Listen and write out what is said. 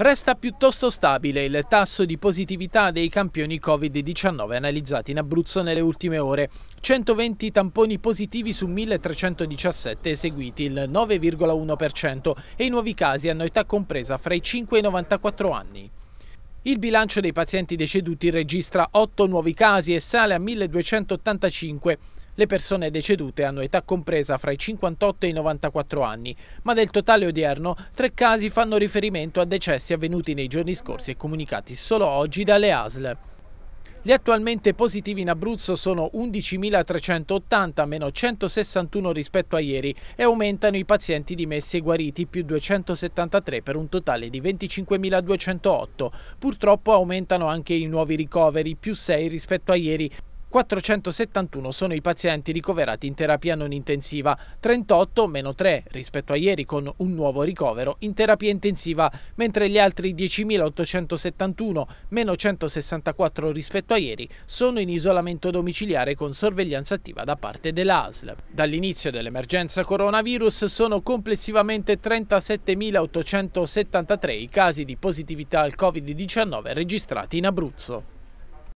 Resta piuttosto stabile il tasso di positività dei campioni Covid-19 analizzati in Abruzzo nelle ultime ore. 120 tamponi positivi su 1317 eseguiti, il 9,1%, e i nuovi casi hanno età compresa fra i 5 e i 94 anni. Il bilancio dei pazienti deceduti registra 8 nuovi casi e sale a 1285. Le persone decedute hanno età compresa fra i 58 e i 94 anni, ma del totale odierno tre casi fanno riferimento a decessi avvenuti nei giorni scorsi e comunicati solo oggi dalle ASL. Gli attualmente positivi in Abruzzo sono 11.380, meno 161 rispetto a ieri, e aumentano i pazienti dimessi e guariti, più 273 per un totale di 25.208. Purtroppo aumentano anche i nuovi ricoveri, più 6 rispetto a ieri, 471 sono i pazienti ricoverati in terapia non intensiva, 38 meno 3 rispetto a ieri con un nuovo ricovero in terapia intensiva, mentre gli altri 10.871 meno 164 rispetto a ieri sono in isolamento domiciliare con sorveglianza attiva da parte dell'ASL. Dall'inizio dell'emergenza coronavirus sono complessivamente 37.873 i casi di positività al Covid-19 registrati in Abruzzo.